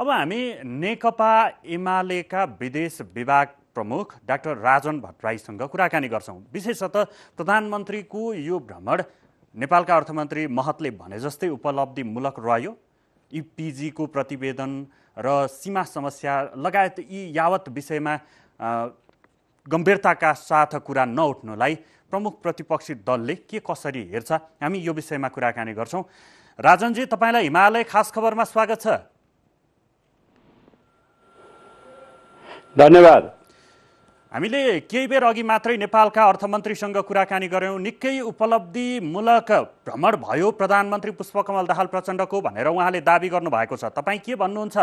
अब हामी नेकपा एमालेका विदेश विभाग प्रमुख डाक्टर राजन भट्टराईसँग कुराकानी गर्छौँ विशेषतः प्रधानमन्त्रीको यो भ्रमण नेपालका अर्थमन्त्री महतले भने जस्तै उपलब्धिमूलक रह्यो इपिजीको प्रतिवेदन र सीमा समस्या लगायत यी यावत विषयमा गम्भीरताका साथ कुरा नउठ्नुलाई प्रमुख प्रतिपक्षी दलले के कसरी हेर्छ हामी यो विषयमा कुराकानी गर्छौँ राजनजी तपाईँलाई हिमालय खास खबरमा स्वागत छ धन्यवाद हामीले केही बेर अघि मात्रै नेपालका अर्थमन्त्रीसँग कुराकानी गऱ्यौँ निकै उपलब्धिमूलक भ्रमण भयो प्रधानमन्त्री पुष्पकमल दाहाल प्रचण्डको भनेर उहाँले दावी गर्नुभएको छ तपाईँ के भन्नुहुन्छ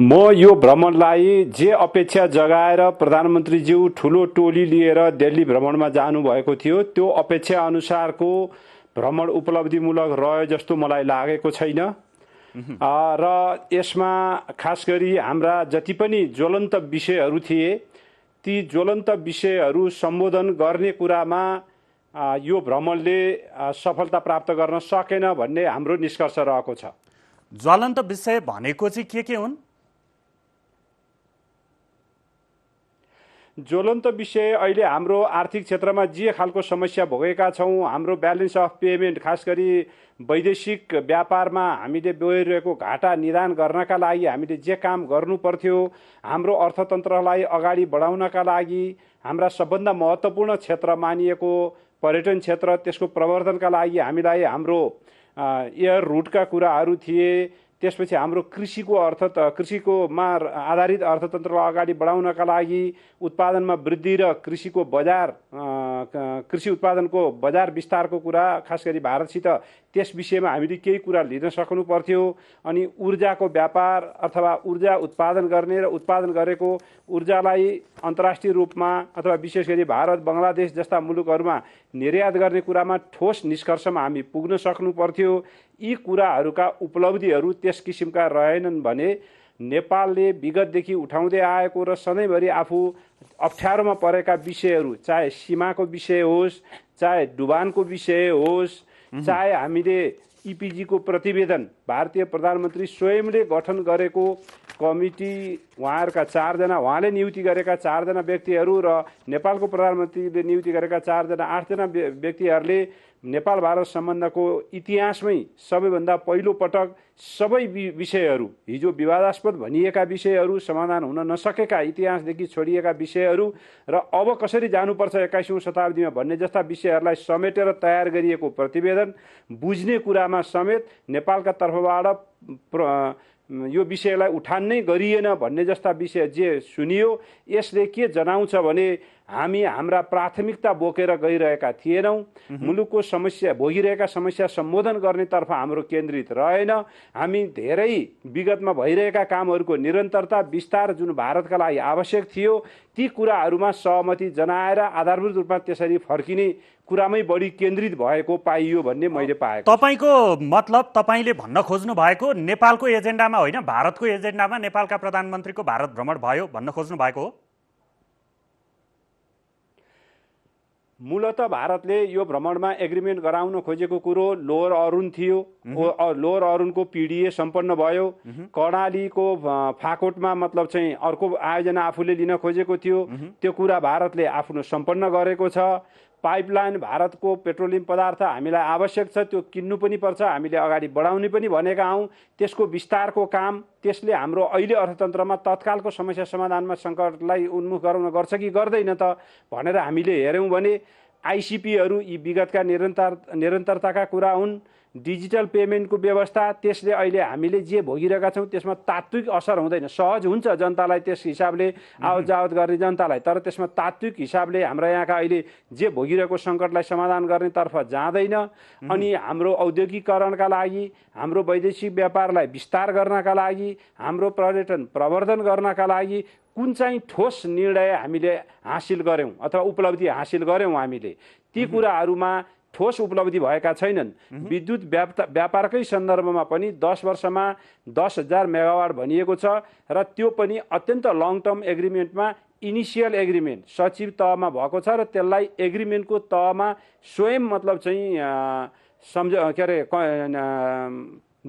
म यो भ्रमणलाई जे अपेक्षा जगाएर प्रधानमन्त्रीज्यू ठुलो टोली लिएर दिल्ली भ्रमणमा जानुभएको थियो त्यो अपेक्षा अनुसारको भ्रमण उपलब्धिमूलक रह्यो जस्तो मलाई लागेको छैन र यसमा खास गरी हाम्रा जति पनि ज्वलन्त विषयहरू थिए ती ज्वलन्त विषयहरू सम्बोधन गर्ने कुरामा यो भ्रमणले सफलता प्राप्त गर्न सकेन भन्ने हाम्रो निष्कर्ष रहेको छ ज्वलन्त विषय भनेको चाहिँ के के हुन् ज्वलन्त विषय अहिले हाम्रो आर्थिक क्षेत्रमा जे खालको समस्या भोगेका छौँ हाम्रो ब्यालेन्स अफ पेमेन्ट खास गरी वैदेशिक व्यापारमा हामीले बेहोरिरहेको घाटा निदान गर्नका लागि हामीले जे काम गर्नु पर्थ्यो हाम्रो अर्थतन्त्रलाई अगाडि बढाउनका लागि हाम्रा सबभन्दा महत्त्वपूर्ण क्षेत्र मानिएको पर्यटन क्षेत्र त्यसको प्रवर्धनका लागि हामीलाई हाम्रो एयर रुटका कुराहरू थिए त्यसपछि हाम्रो कृषिको अर्थ कृषिकोमा आधारित अर्थतन्त्रलाई अगाडि बढाउनका लागि उत्पादनमा वृद्धि र कृषिको बजार कृषि उत्पादनको बजार विस्तारको कुरा खास गरी भारतसित त्यस विषयमा हामीले केही कुरा लिन सक्नु पर्थ्यो अनि ऊर्जाको व्यापार अथवा ऊर्जा उत्पादन गर्ने र उत्पादन गरेको ऊर्जालाई अन्तर्राष्ट्रिय रूपमा अथवा विशेष गरी भारत बङ्गलादेश जस्ता मुलुकहरूमा निर्यात गर्ने कुरामा ठोस निष्कर्षमा हामी पुग्न सक्नु पर्थ्यो यी कुराहरूका उपलब्धिहरू त्यस किसिमका रहेनन् भने नेपालले विगतदेखि उठाउँदै आएको र सधैँभरि आफू अप्ठ्यारोमा परेका विषयहरू चाहे सीमाको विषय होस् चाहे डुबानको विषय होस् चाहे हामीले इपिजीको प्रतिवेदन भारतीय प्रधानमन्त्री स्वयंले गठन गरेको कमिटी उहाँहरूका चारजना उहाँले नियुक्ति गरेका चारजना व्यक्तिहरू र नेपालको प्रधानमन्त्रीले नियुक्ति गरेका चारजना आठजना व्यक्तिहरूले नेपाल भारत सम्बन्धको इतिहासमै सबैभन्दा पहिलो पटक सबै विषयहरू हिजो विवादास्पद भनिएका विषयहरू समाधान हुन नसकेका इतिहासदेखि छोडिएका विषयहरू र अब कसरी जानुपर्छ एक्काइसौँ शताब्दीमा भन्ने जस्ता विषयहरूलाई समेटेर तयार गरिएको प्रतिवेदन बुझ्ने कुरामा समेत नेपालका तर्फबाट प्र यो विषयलाई उठान नै गरिएन भन्ने जस्ता विषय जे सुनियो यसले के जनाउँछ भने हामी हाम्रा प्राथमिकता बोकेर गइरहेका थिएनौँ मुलुकको समस्या भोगिरहेका समस्या सम्बोधन गर्नेतर्फ हाम्रो केन्द्रित रहेन हामी धेरै विगतमा भइरहेका कामहरूको निरन्तरता विस्तार जुन भारतका लागि आवश्यक थियो ती कुराहरूमा सहमति जनाएर आधारभूत रूपमा त्यसरी फर्किने कुरामै बढी केन्द्रित भएको पाइयो भन्ने मैले पाएँ तपाईँको मतलब तपाईँले भन्न खोज्नु भएको नेपालको एजेन्डामा होइन भारतको एजेन्डामा नेपालका प्रधानमन्त्रीको भारत भ्रमण भयो भन्न खोज्नु भएको हो मूलत भारतले यो भ्रमणमा एग्रिमेन्ट गराउन खोजेको कुरो लोर अरुण थियो लोवर अरुणको पिडिए सम्पन्न भयो कर्णालीको फाकोटमा मतलब चाहिँ अर्को आयोजना आफूले लिन खोजेको थियो त्यो कुरा भारतले आफ्नो सम्पन्न गरेको छ पाइपलाइन भारतको पेट्रोलियम पदार्थ हामीलाई आवश्यक छ त्यो किन्नु पनि पर्छ हामीले अगाडि बढाउने पनि भनेका हौँ त्यसको विस्तारको काम त्यसले हाम्रो अहिले अर्थतन्त्रमा तत्कालको समस्या समाधानमा सङ्कटलाई उन्मुख गराउन गर्छ कि गर्दैन त भनेर हामीले हेऱ्यौँ भने आइसिपीहरू यी विगतका निरन्तर निरन्तरताका कुरा हुन् डिजिटल पेमेन्टको व्यवस्था त्यसले अहिले हामीले जे भोगिरहेका छौँ त्यसमा तात्विक असर हुँदैन सहज हुन्छ जनतालाई त्यस हिसाबले आवत जावत गर्ने जनतालाई तर त्यसमा तात्विक हिसाबले हाम्रो यहाँका अहिले जे भोगिरहेको सङ्कटलाई समाधान गर्नेतर्फ जाँदैन अनि हाम्रो औद्योगिकरणका लागि हाम्रो वैदेशिक व्यापारलाई विस्तार गर्नका लागि हाम्रो पर्यटन प्रवर्धन गर्नका लागि कुन चाहिँ ठोस निर्णय हामीले हासिल गऱ्यौँ अथवा उपलब्धि हासिल गऱ्यौँ हामीले ती कुराहरूमा ठोस उपलब्धि भएका छैनन् विद्युत व्याप व्यापारकै सन्दर्भमा पनि दस वर्षमा दस हजार मेगावाट भनिएको छ र त्यो पनि अत्यन्त लङ टर्म एग्रिमेन्टमा इनिसियल एग्रिमेन्ट सचिव तहमा भएको छ र त्यसलाई एग्रिमेन्टको तहमा स्वयं मतलब चाहिँ सम्झ के अरे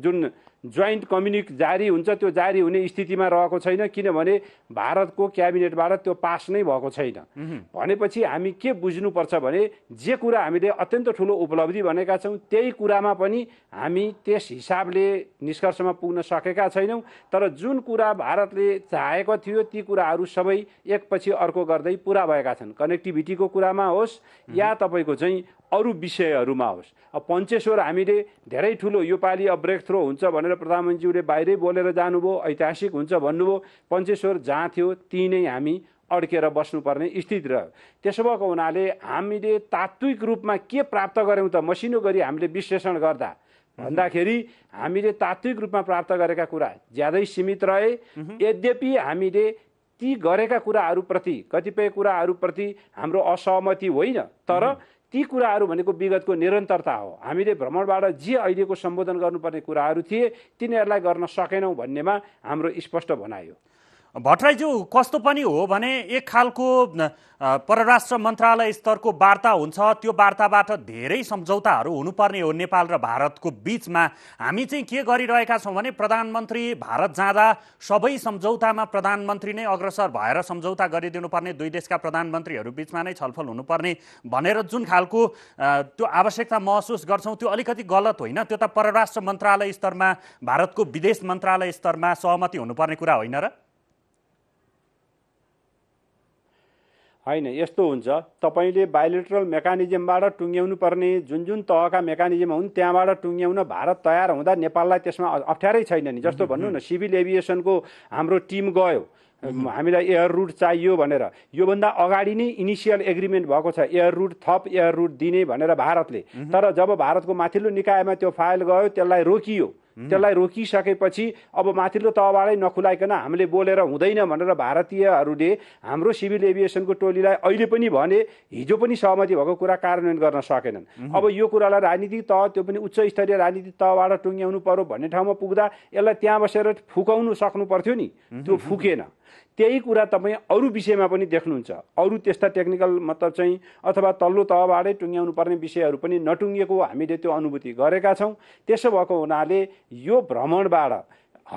जुन जोइन्ट कम्युनिक जारी हुन्छ त्यो जारी हुने स्थितिमा रहेको छैन किनभने भारतको क्याबिनेटबाट त्यो पास नै भएको छैन भनेपछि हामी के बुझ्नुपर्छ भने जे कुरा हामीले अत्यन्त ठुलो उपलब्धि भनेका छौँ त्यही कुरामा पनि हामी त्यस हिसाबले निष्कर्षमा पुग्न सकेका छैनौँ तर जुन कुरा भारतले चाहेको थियो ती कुराहरू सबै एकपछि अर्को गर्दै पुरा भएका छन् कनेक्टिभिटीको कुरामा होस् या तपाईँको चाहिँ अरू विषयहरूमा होस् अब पञ्चेश्वर हामीले धेरै ठुलो योपालि अब ब्रेक थ्रो हुन्छ भनेर प्रधानमन्त्रीज्यूले बाहिरै बोलेर जानुभयो ऐतिहासिक हुन्छ भन्नुभयो पञ्चेश्वर जहाँ थियो त्यहीँ नै हामी अड्केर बस्नुपर्ने स्थिति रह्यो त्यसो भएको हुनाले हामीले तात्विक रूपमा के प्राप्त गऱ्यौँ त मसिनो गरी हामीले विश्लेषण गर्दा भन्दाखेरि हामीले तात्विक रूपमा प्राप्त गरेका कुरा ज्यादै सीमित रहे यद्यपि हामीले ती गरेका कुराहरूप्रति कतिपय कुराहरूप्रति हाम्रो असहमति होइन तर ती कुराहरू भनेको विगतको निरन्तरता हो हामीले भ्रमणबाट जे अहिलेको सम्बोधन गर्नुपर्ने कुराहरू थिए तिनीहरूलाई गर्न सकेनौँ भन्नेमा हाम्रो स्पष्ट भनायो भट्टराईज्यू कस्तो पनि हो भने एक खालको परराष्ट्र मन्त्रालय स्तरको वार्ता हुन्छ त्यो वार्ताबाट धेरै सम्झौताहरू हुनुपर्ने हो नेपाल र भारतको बिचमा हामी चाहिँ के गरिरहेका छौँ भने प्रधानमन्त्री भारत जाँदा सबै सम्झौतामा प्रधानमन्त्री नै अग्रसर भएर सम्झौता गरिदिनुपर्ने दुई देशका प्रधानमन्त्रीहरू बिचमा नै छलफल हुनुपर्ने भनेर जुन खालको त्यो आवश्यकता महसुस गर्छौँ त्यो अलिकति गलत होइन त्यो त परराष्ट्र मन्त्रालय स्तरमा भारतको विदेश मन्त्रालय स्तरमा सहमति हुनुपर्ने कुरा होइन र होइन यस्तो हुन्छ तपाईँले बायोलिट्रल मेकानिजमबाट टुङ्ग्याउनु पर्ने जुन जुन तहका मेकानिजम हुन् त्यहाँबाट टुङ्ग्याउन भारत तयार हुँदा नेपाललाई त्यसमा अप्ठ्यारै छैन नि जस्तो भन्नु न सिभिल एभिएसनको हाम्रो टिम गयो हामीलाई एयर रुट चाहियो भनेर योभन्दा अगाडि नै इनिसियल एग्रिमेन्ट भएको छ एयर रुट थप एयर रुट दिने भनेर भारतले तर जब भारतको माथिल्लो निकायमा त्यो फाइल गयो त्यसलाई रोकियो त्यसलाई रोकिसकेपछि अब माथिल्लो तहबाटै नखुलाइकन हामीले बोलेर हुँदैन भनेर भारतीयहरूले हाम्रो सिभिल एभिएसनको टोलीलाई अहिले पनि भने हिजो पनि सहमति भएको कुरा कार्यान्वयन गर्न सकेनन् अब यो कुरालाई राजनीतिक तह त्यो पनि उच्च स्तरीय राजनीतिक तहबाट टुङ्ग्याउनु पर्यो भन्ने ठाउँमा पुग्दा यसलाई त्यहाँ बसेर फुकाउनु सक्नु पर्थ्यो नि त्यो फुकेन त्यही कुरा तपाईँ अरू विषयमा पनि देख्नुहुन्छ अरू त्यस्ता टेक्निकल मतलब चाहिँ अथवा तल्लो तहबाटै टुङ्ग्याउनु पर्ने विषयहरू पनि नटुङ्गिएको हामीले त्यो अनुभूति गरेका छौँ त्यसो भएको हुनाले यो भ्रमणबाट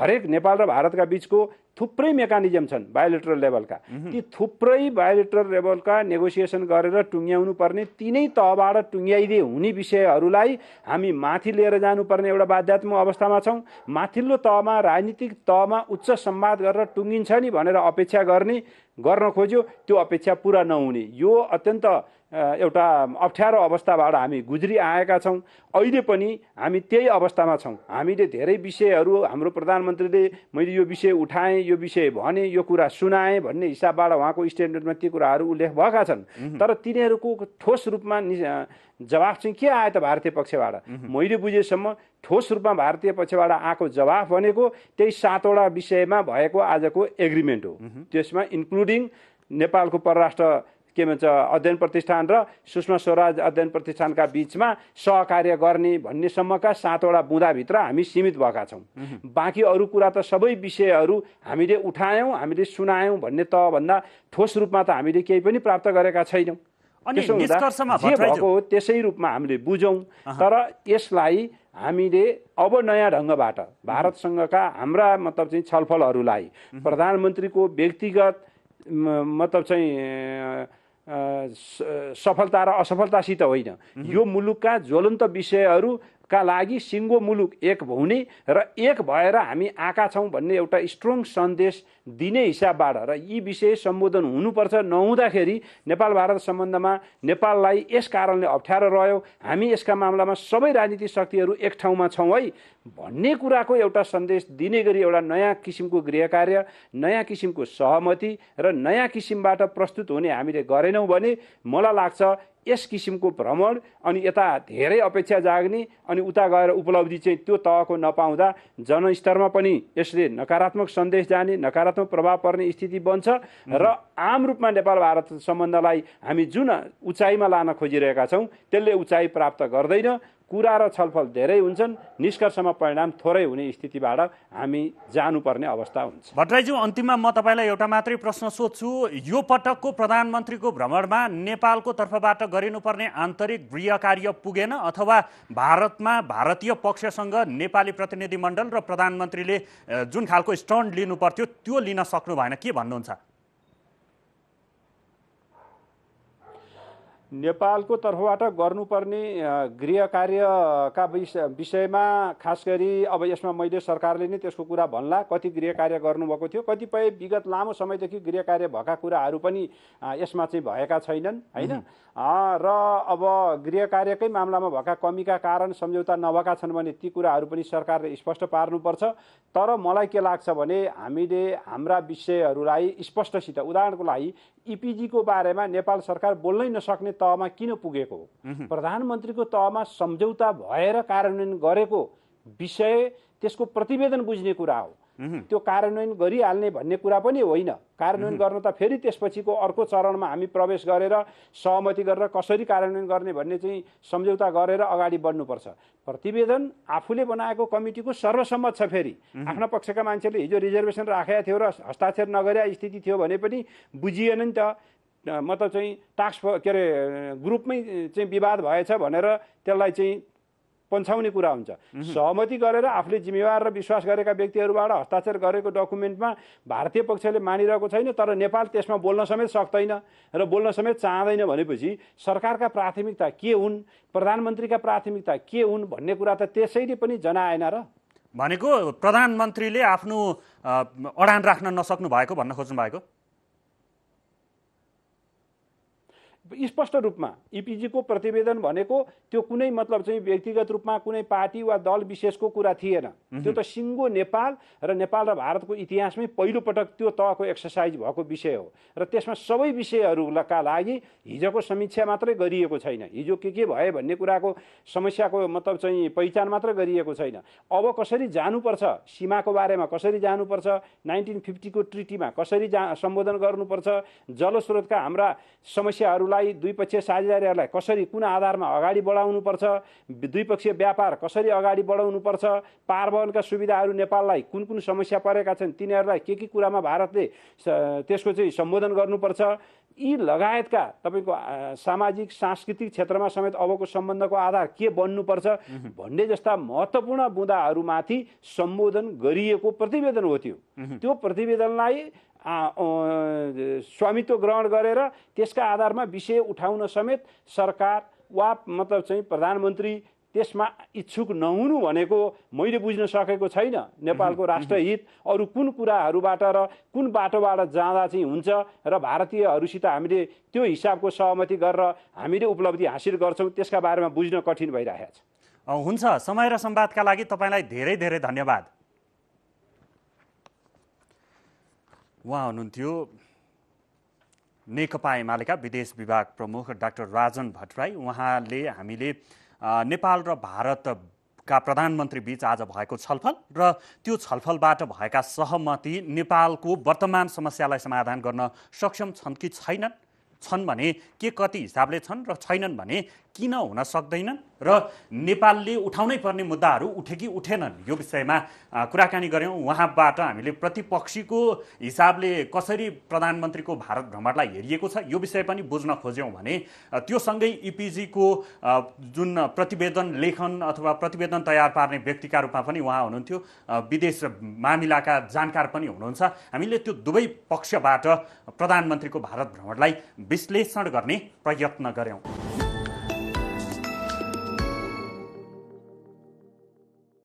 हरेक नेपाल र भारतका बिचको थुप्रै मेकानिजम छन् बायोलिटरल लेभलका ती थुप्रै बायोलिटरल लेभलका नेगोसिएसन गरेर टुङ्ग्याउनु पर्ने तिनै तहबाट टुङ्ग्याइदिए हुने विषयहरूलाई हामी माथि लिएर जानुपर्ने एउटा बाध्यात्मक अवस्थामा छौँ माथिल्लो तहमा राजनीतिक तहमा उच्च सम्वाद गरेर टुङ्गिन्छ नि भनेर अपेक्षा गर्ने गर्न खोज्यो त्यो अपेक्षा पुरा नहुने यो अत्यन्त एउटा अप्ठ्यारो अवस्थाबाट हामी गुज्रिआएका छौँ अहिले पनि हामी त्यही अवस्थामा छौँ हामीले धेरै विषयहरू हाम्रो प्रधानमन्त्रीले मैले यो विषय उठाएँ यो विषय भने यो कुरा सुनाएँ भन्ने हिसाबबाट उहाँको स्ट्यान्डर्डमा ती कुराहरू उल्लेख भएका छन् तर तिनीहरूको ठोस रूपमा जवाफ चाहिँ के आयो त भारतीय पक्षबाट मैले बुझेसम्म ठोस रूपमा भारतीय पक्षबाट आएको जवाफ भनेको त्यही सातवटा विषयमा भएको आजको एग्रिमेन्ट हो त्यसमा इन्क्लुडिङ नेपालको परराष्ट्र के भन्छ अध्ययन प्रतिष्ठान र सुषमा स्वराज अध्ययन प्रतिष्ठानका बिचमा सहकार्य गर्ने भन्नेसम्मका सातवटा बुँदाभित्र हामी सीमित भएका छौँ बाँकी अरू कुरा त सबै विषयहरू हामीले उठायौँ हामीले सुनायौँ भन्ने तहभन्दा ठोस रूपमा त हामीले केही पनि प्राप्त गरेका छैनौँ भएको हो त्यसै रूपमा हामीले बुझौँ तर यसलाई हामीले अब नयाँ ढङ्गबाट भारतसँगका हाम्रा मतलब चाहिँ छलफलहरूलाई प्रधानमन्त्रीको व्यक्तिगत मतलब चाहिँ सफलता र असफलतासित होइन यो मुलुकका ज्वलन्त विषयहरू का लागि सिङ्गो मुलुक एक हुने र एक भएर हामी आएका छौँ भन्ने एउटा स्ट्रङ सन्देश दिने हिसाबबाट र यी विषय सम्बोधन हुनुपर्छ नहुँदाखेरि नेपाल भारत सम्बन्धमा नेपाललाई यस कारणले अप्ठ्यारो रह्यो हामी यसका मामलामा सबै राजनीतिक शक्तिहरू एक ठाउँमा छौँ है भन्ने कुराको एउटा सन्देश दिने गरी एउटा नयाँ किसिमको गृह कार्य नयाँ किसिमको सहमति र नयाँ किसिमबाट प्रस्तुत हुने हामीले गरेनौँ भने मलाई लाग्छ यस किसिमको भ्रमण अनि यता धेरै अपेक्षा जाग्ने अनि उता गएर उपलब्धि चाहिँ त्यो तहको नपाउँदा जनस्तरमा पनि यसले नकारात्मक सन्देश जाने नकारात्मक प्रभाव पर्ने स्थिति बन्छ र आम रूपमा नेपाल भारत सम्बन्धलाई हामी जुन उचाइमा लान खोजिरहेका छौँ त्यसले उचाइ प्राप्त गर्दैन कुरा र छलफल धेरै हुन्छन् निष्कर्षमा परिणाम थोरै हुने स्थितिबाट हामी जानुपर्ने अवस्था हुन्छ भट्टराईज्यू अन्तिममा म तपाईँलाई एउटा मात्रै प्रश्न सोध्छु यो पटकको प्रधानमन्त्रीको भ्रमणमा नेपालको तर्फबाट गरिनुपर्ने आन्तरिक गृह कार्य पुगेन अथवा भारतमा भारतीय पक्षसँग नेपाली प्रतिनिधिमण्डल र प्रधानमन्त्रीले जुन खालको स्टन्ड लिनु पर्थ्यो त्यो लिन सक्नु भएन के भन्नुहुन्छ नेपालको तर्फबाट गर्नुपर्ने गृह कार्यका विषयमा खास गरी अब यसमा मैले सरकारले नै त्यसको कुरा भन्ला कति गृह कार्य गर्नुभएको थियो कतिपय विगत लामो समयदेखि गृह कार्य भएका कुराहरू पनि यसमा चाहिँ भएका छैनन् होइन र अब गृह कार्यकै मामलामा भएका कमीका कारण सम्झौता नभएका छन् भने ती कुराहरू पनि सरकारले स्पष्ट पार्नुपर्छ तर मलाई के लाग्छ भने हामीले हाम्रा विषयहरूलाई स्पष्टसित उदाहरणको लागि इपिजीको बारेमा नेपाल सरकार बोल्नै नसक्ने तहमा किन पुगेको हो प्रधानमन्त्रीको तहमा सम्झौता भएर कार्यान्वयन गरेको विषय त्यसको प्रतिवेदन बुझ्ने कुरा हो त्यो कार्यान्वयन गरिहाल्ने भन्ने कुरा पनि होइन कार्यान्वयन गर्न त फेरि त्यसपछिको अर्को चरणमा हामी प्रवेश गरेर सहमति गरेर कसरी कार्यान्वयन गर्ने भन्ने चाहिँ सम्झौता गरेर अगाडि बढ्नुपर्छ प्रतिवेदन आफूले बनाएको कमिटीको सर्वसम्मत छ फेरि आफ्ना पक्षका मान्छेले हिजो रिजर्भेसन राखेका थियो र हस्ताक्षर नगरेका स्थिति थियो भने पनि बुझिएन नि त म त चाहिँ टास्क के अरे ग्रुपमै चाहिँ विवाद भएछ भनेर त्यसलाई चाहिँ पन्छाउने कुरा हुन्छ सहमति गरेर आफूले जिम्मेवार र विश्वास गरेका व्यक्तिहरूबाट हस्ताक्षर गरेको डकुमेन्टमा भारतीय पक्षले मानिरहेको छैन तर नेपाल त्यसमा बोल्न समेत सक्दैन र बोल्न समेत चाहँदैन भनेपछि सरकारका प्राथमिकता के हुन् प्रधानमन्त्रीका प्राथमिकता के हुन् भन्ने कुरा त त्यसैले पनि जनाएन र भनेको प्रधानमन्त्रीले आफ्नो अडान राख्न नसक्नु भएको भन्न खोज्नु भएको स्पष्ट रूपमा इपिजीको e प्रतिवेदन भनेको त्यो कुनै मतलब चाहिँ व्यक्तिगत रूपमा कुनै पार्टी वा दल विशेषको कुरा थिएन त्यो त सिङ्गो नेपाल र नेपाल र भारतको इतिहासमै पहिलोपटक त्यो तहको एक्सर्साइज भएको विषय हो र त्यसमा सबै विषयहरूका लागि हिजोको समीक्षा मात्रै गरिएको छैन हिजो के के भयो भन्ने कुराको समस्याको मतलब चाहिँ पहिचान मात्रै गरिएको छैन अब कसरी जानुपर्छ सीमाको बारेमा कसरी जानुपर्छ नाइन्टिन फिफ्टीको ट्रिटीमा कसरी जा सम्बोधन गर्नुपर्छ जलस्रोतका हाम्रा समस्याहरूलाई व्यापारलाई द्विपक्षीय साझेदारीहरूलाई कसरी कुन आधारमा अगाडि बढाउनुपर्छ द्विपक्षीय व्यापार कसरी अगाडि बढाउनुपर्छ पारवहनका सुविधाहरू नेपाललाई कुन कुन समस्या परेका छन् तिनीहरूलाई के के कुरामा भारतले त्यसको चाहिँ सम्बोधन गर्नुपर्छ यी लगायतका तपाईँको सामाजिक सांस्कृतिक क्षेत्रमा समेत अबको सम्बन्धको आधार के बन्नुपर्छ भन्ने जस्ता महत्त्वपूर्ण बुँदाहरूमाथि सम्बोधन गरिएको प्रतिवेदन हो त्यो त्यो प्रतिवेदनलाई स्वामित्व ग्रहण गरेर त्यसका आधारमा विषय उठाउन समेत सरकार वा मतलब चाहिँ प्रधानमन्त्री त्यसमा इच्छुक नहुनु भनेको मैले बुझ्न सकेको छैन नेपालको राष्ट्रहित अरू कुन कुराहरूबाट र कुन बाटोबाट जाँदा चाहिँ हुन्छ र भारतीयहरूसित हामीले त्यो हिसाबको सहमति गरेर हामीले उपलब्धि हासिल गर्छौँ त्यसका बारेमा बुझ्न कठिन भइरहेको छ हुन्छ समय र संवादका लागि तपाईँलाई धेरै धेरै धन्यवाद उहाँ हुनुहुन्थ्यो नेकपा एमालेका विदेश विभाग प्रमुख डाक्टर राजन भट्टराई उहाँले हामीले नेपाल र भारत का प्रधानमन्त्री बीच आज भएको छलफल र त्यो छलफलबाट भएका सहमति नेपालको वर्तमान समस्यालाई समाधान गर्न सक्षम छन् कि छैनन् छन् भने के कति हिसाबले छन् र छैनन् भने किन हुन सक्दैनन् र नेपालले उठाउनै पर्ने मुद्दाहरू उठे कि उठेनन् यो विषयमा कुराकानी गऱ्यौँ उहाँबाट हामीले प्रतिपक्षीको हिसाबले कसरी प्रधानमन्त्रीको भारत भ्रमणलाई हेरिएको छ यो विषय पनि बुझ्न खोज्यौँ भने त्योसँगै इपिजीको जुन प्रतिवेदन लेखन अथवा प्रतिवेदन तयार पार्ने व्यक्तिका रूपमा पनि उहाँ हुनुहुन्थ्यो विदेश मामिलाका जानकार पनि हुनुहुन्छ हामीले त्यो दुवै पक्षबाट प्रधानमन्त्रीको भारत भ्रमणलाई विश्लेषण गर्ने प्रयत्न गऱ्यौँ